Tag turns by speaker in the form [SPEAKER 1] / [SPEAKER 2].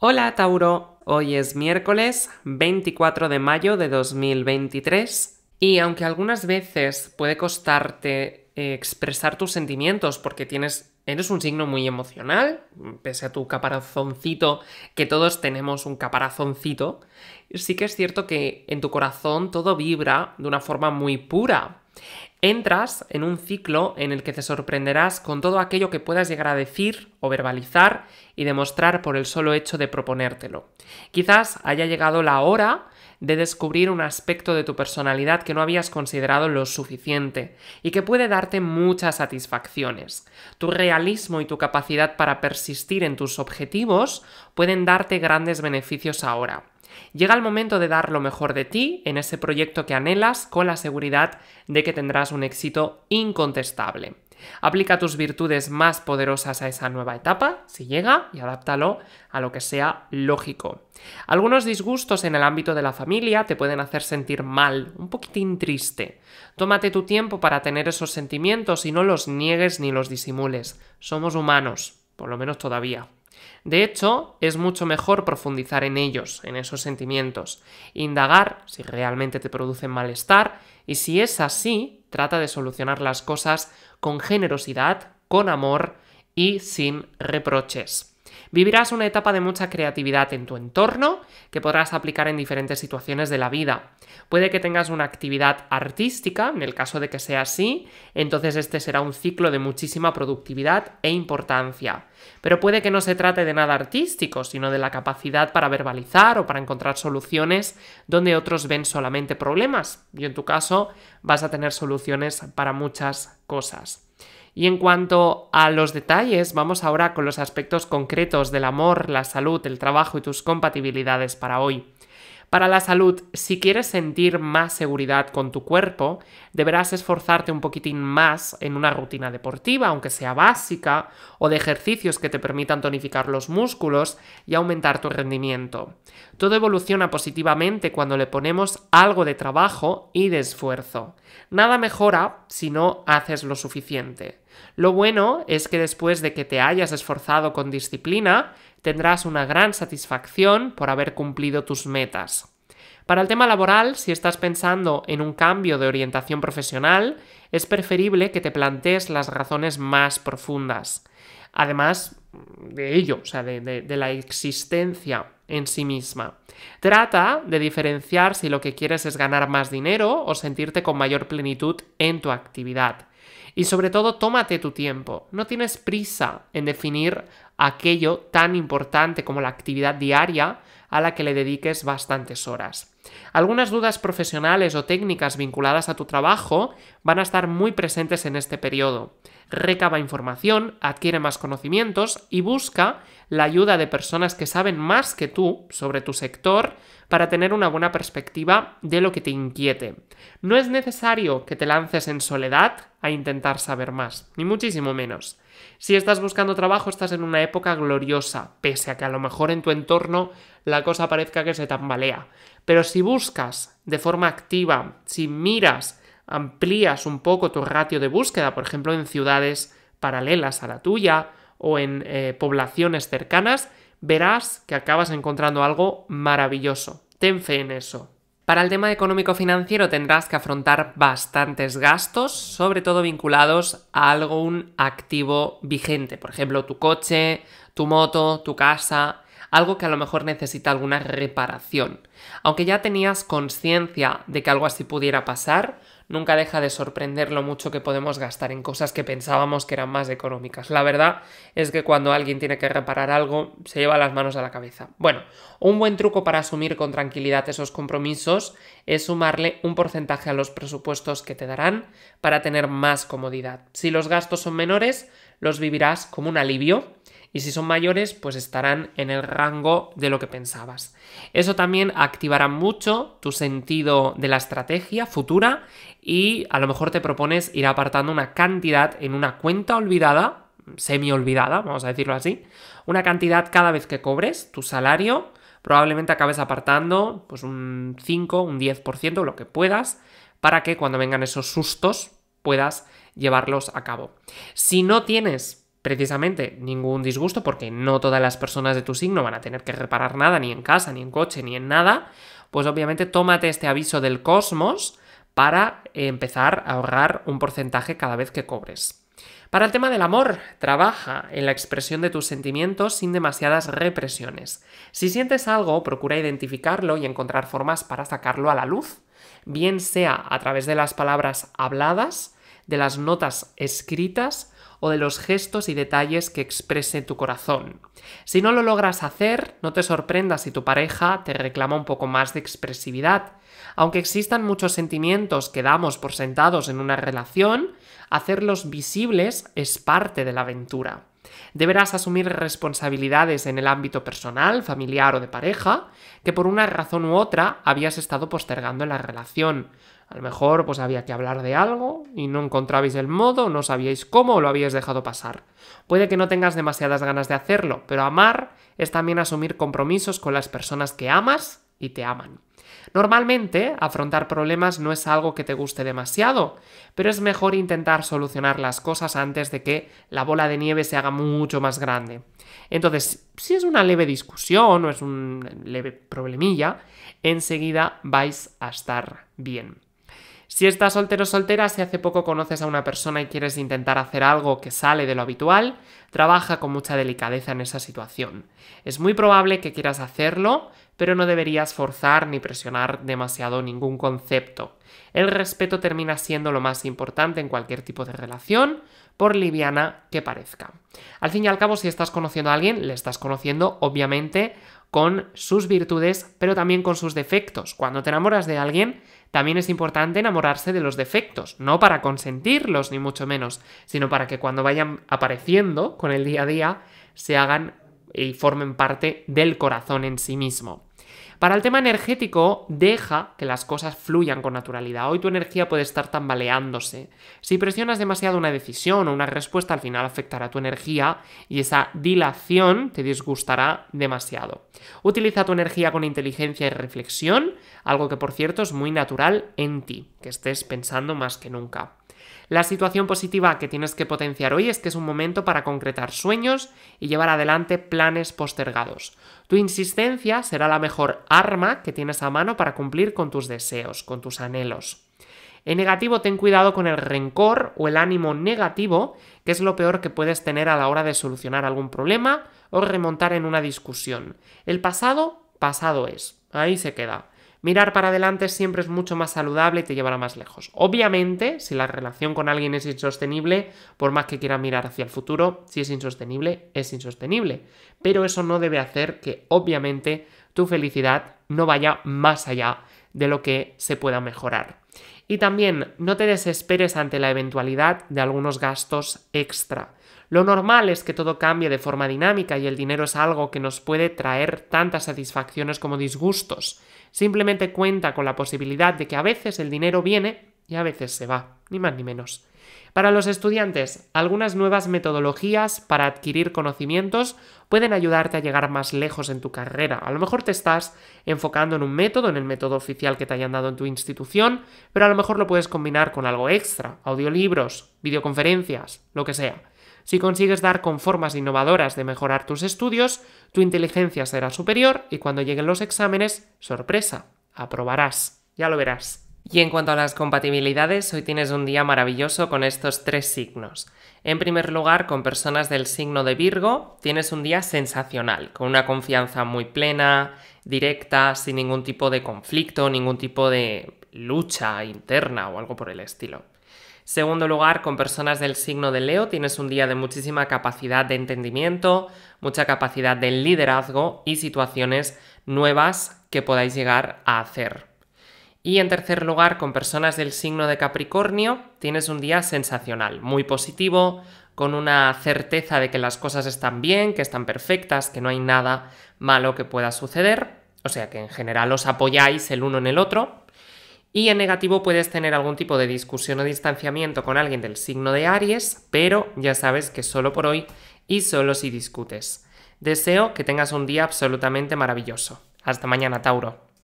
[SPEAKER 1] Hola Tauro, hoy es miércoles 24 de mayo de 2023 y aunque algunas veces puede costarte eh, expresar tus sentimientos porque tienes eres un signo muy emocional, pese a tu caparazoncito, que todos tenemos un caparazoncito, sí que es cierto que en tu corazón todo vibra de una forma muy pura Entras en un ciclo en el que te sorprenderás con todo aquello que puedas llegar a decir o verbalizar y demostrar por el solo hecho de proponértelo. Quizás haya llegado la hora de descubrir un aspecto de tu personalidad que no habías considerado lo suficiente y que puede darte muchas satisfacciones. Tu realismo y tu capacidad para persistir en tus objetivos pueden darte grandes beneficios ahora. Llega el momento de dar lo mejor de ti en ese proyecto que anhelas con la seguridad de que tendrás un éxito incontestable. Aplica tus virtudes más poderosas a esa nueva etapa, si llega, y adáptalo a lo que sea lógico. Algunos disgustos en el ámbito de la familia te pueden hacer sentir mal, un poquitín triste. Tómate tu tiempo para tener esos sentimientos y no los niegues ni los disimules. Somos humanos, por lo menos todavía. De hecho, es mucho mejor profundizar en ellos, en esos sentimientos, indagar si realmente te producen malestar y si es así, trata de solucionar las cosas con generosidad, con amor y sin reproches. Vivirás una etapa de mucha creatividad en tu entorno que podrás aplicar en diferentes situaciones de la vida. Puede que tengas una actividad artística, en el caso de que sea así, entonces este será un ciclo de muchísima productividad e importancia. Pero puede que no se trate de nada artístico, sino de la capacidad para verbalizar o para encontrar soluciones donde otros ven solamente problemas. Y en tu caso vas a tener soluciones para muchas cosas. Y en cuanto a los detalles, vamos ahora con los aspectos concretos del amor, la salud, el trabajo y tus compatibilidades para hoy. Para la salud, si quieres sentir más seguridad con tu cuerpo, deberás esforzarte un poquitín más en una rutina deportiva, aunque sea básica, o de ejercicios que te permitan tonificar los músculos y aumentar tu rendimiento. Todo evoluciona positivamente cuando le ponemos algo de trabajo y de esfuerzo. Nada mejora si no haces lo suficiente. Lo bueno es que después de que te hayas esforzado con disciplina, tendrás una gran satisfacción por haber cumplido tus metas. Para el tema laboral, si estás pensando en un cambio de orientación profesional, es preferible que te plantees las razones más profundas. Además de ello, o sea, de, la existencia en sí misma. Trata de diferenciar si lo que quieres es ganar más dinero o sentirte con mayor plenitud en tu actividad. Y sobre todo, tómate tu tiempo. No tienes prisa en definir aquello tan importante como la actividad diaria a la que le dediques bastantes horas. Algunas dudas profesionales o técnicas vinculadas a tu trabajo van a estar muy presentes en este periodo. Recaba información, adquiere más conocimientos y busca la ayuda de personas que saben más que tú sobre tu sector para tener una buena perspectiva de lo que te inquiete. No es necesario que te lances en soledad a intentar saber más, ni muchísimo menos. Si estás buscando trabajo, estás en una época gloriosa, pese a que a lo mejor en tu entorno la cosa parezca que se tambalea. Pero si buscas de forma activa, si miras, amplías un poco tu ratio de búsqueda, por ejemplo, en ciudades paralelas a la tuya o en eh, poblaciones cercanas, verás que acabas encontrando algo maravilloso. Ten fe en eso. Para el tema económico-financiero tendrás que afrontar bastantes gastos, sobre todo vinculados a algún activo vigente, por ejemplo, tu coche, tu moto, tu casa, algo que a lo mejor necesita alguna reparación. Aunque ya tenías conciencia de que algo así pudiera pasar, nunca deja de sorprender lo mucho que podemos gastar en cosas que pensábamos que eran más económicas. La verdad es que cuando alguien tiene que reparar algo, se lleva las manos a la cabeza. Bueno, un buen truco para asumir con tranquilidad esos compromisos es sumarle un porcentaje a los presupuestos que te darán para tener más comodidad. Si los gastos son menores, los vivirás como un alivio y si son mayores, pues estarán en el rango de lo que pensabas. Eso también activará mucho tu sentido de la estrategia futura y a lo mejor te propones ir apartando una cantidad en una cuenta olvidada, semi olvidada, vamos a decirlo así, una cantidad cada vez que cobres tu salario, probablemente acabes apartando pues un 5, un 10%, lo que puedas, para que cuando vengan esos sustos, puedas llevarlos a cabo. Si no tienes precisamente ningún disgusto, porque no todas las personas de tu signo van a tener que reparar nada, ni en casa, ni en coche, ni en nada, pues obviamente tómate este aviso del cosmos para empezar a ahorrar un porcentaje cada vez que cobres. Para el tema del amor, trabaja en la expresión de tus sentimientos sin demasiadas represiones. Si sientes algo, procura identificarlo y encontrar formas para sacarlo a la luz bien sea a través de las palabras habladas, de las notas escritas o de los gestos y detalles que exprese tu corazón. Si no lo logras hacer, no te sorprendas si tu pareja te reclama un poco más de expresividad. Aunque existan muchos sentimientos que damos por sentados en una relación, hacerlos visibles es parte de la aventura. Deberás asumir responsabilidades en el ámbito personal, familiar o de pareja que por una razón u otra habías estado postergando en la relación. A lo mejor pues había que hablar de algo y no encontrabais el modo, no sabíais cómo lo habíais dejado pasar. Puede que no tengas demasiadas ganas de hacerlo, pero amar es también asumir compromisos con las personas que amas y te aman. Normalmente, afrontar problemas no es algo que te guste demasiado, pero es mejor intentar solucionar las cosas antes de que la bola de nieve se haga mucho más grande. Entonces, si es una leve discusión o es un leve problemilla, enseguida vais a estar bien. Si estás soltero o soltera, si hace poco conoces a una persona y quieres intentar hacer algo que sale de lo habitual, trabaja con mucha delicadeza en esa situación. Es muy probable que quieras hacerlo, pero no deberías forzar ni presionar demasiado ningún concepto. El respeto termina siendo lo más importante en cualquier tipo de relación, por liviana que parezca. Al fin y al cabo, si estás conociendo a alguien, le estás conociendo, obviamente, con sus virtudes, pero también con sus defectos. Cuando te enamoras de alguien, también es importante enamorarse de los defectos, no para consentirlos, ni mucho menos, sino para que cuando vayan apareciendo con el día a día, se hagan y formen parte del corazón en sí mismo. Para el tema energético, deja que las cosas fluyan con naturalidad. Hoy tu energía puede estar tambaleándose. Si presionas demasiado una decisión o una respuesta, al final afectará tu energía y esa dilación te disgustará demasiado. Utiliza tu energía con inteligencia y reflexión, algo que por cierto es muy natural en ti, que estés pensando más que nunca. La situación positiva que tienes que potenciar hoy es que es un momento para concretar sueños y llevar adelante planes postergados. Tu insistencia será la mejor arma que tienes a mano para cumplir con tus deseos, con tus anhelos. En negativo, ten cuidado con el rencor o el ánimo negativo, que es lo peor que puedes tener a la hora de solucionar algún problema o remontar en una discusión. El pasado, pasado es. Ahí se queda. Mirar para adelante siempre es mucho más saludable y te llevará más lejos. Obviamente, si la relación con alguien es insostenible, por más que quieras mirar hacia el futuro, si es insostenible, es insostenible. Pero eso no debe hacer que, obviamente, tu felicidad no vaya más allá de lo que se pueda mejorar. Y también no te desesperes ante la eventualidad de algunos gastos extra. Lo normal es que todo cambie de forma dinámica y el dinero es algo que nos puede traer tantas satisfacciones como disgustos. Simplemente cuenta con la posibilidad de que a veces el dinero viene y a veces se va, ni más ni menos. Para los estudiantes, algunas nuevas metodologías para adquirir conocimientos pueden ayudarte a llegar más lejos en tu carrera. A lo mejor te estás enfocando en un método, en el método oficial que te hayan dado en tu institución, pero a lo mejor lo puedes combinar con algo extra, audiolibros, videoconferencias, lo que sea. Si consigues dar con formas innovadoras de mejorar tus estudios, tu inteligencia será superior y cuando lleguen los exámenes, sorpresa, aprobarás. Ya lo verás. Y en cuanto a las compatibilidades, hoy tienes un día maravilloso con estos tres signos. En primer lugar, con personas del signo de Virgo, tienes un día sensacional, con una confianza muy plena, directa, sin ningún tipo de conflicto, ningún tipo de lucha interna o algo por el estilo. Segundo lugar, con personas del signo de Leo tienes un día de muchísima capacidad de entendimiento, mucha capacidad de liderazgo y situaciones nuevas que podáis llegar a hacer. Y en tercer lugar, con personas del signo de Capricornio tienes un día sensacional, muy positivo, con una certeza de que las cosas están bien, que están perfectas, que no hay nada malo que pueda suceder. O sea que en general os apoyáis el uno en el otro. Y en negativo puedes tener algún tipo de discusión o distanciamiento con alguien del signo de Aries, pero ya sabes que solo por hoy y solo si discutes. Deseo que tengas un día absolutamente maravilloso. Hasta mañana, Tauro.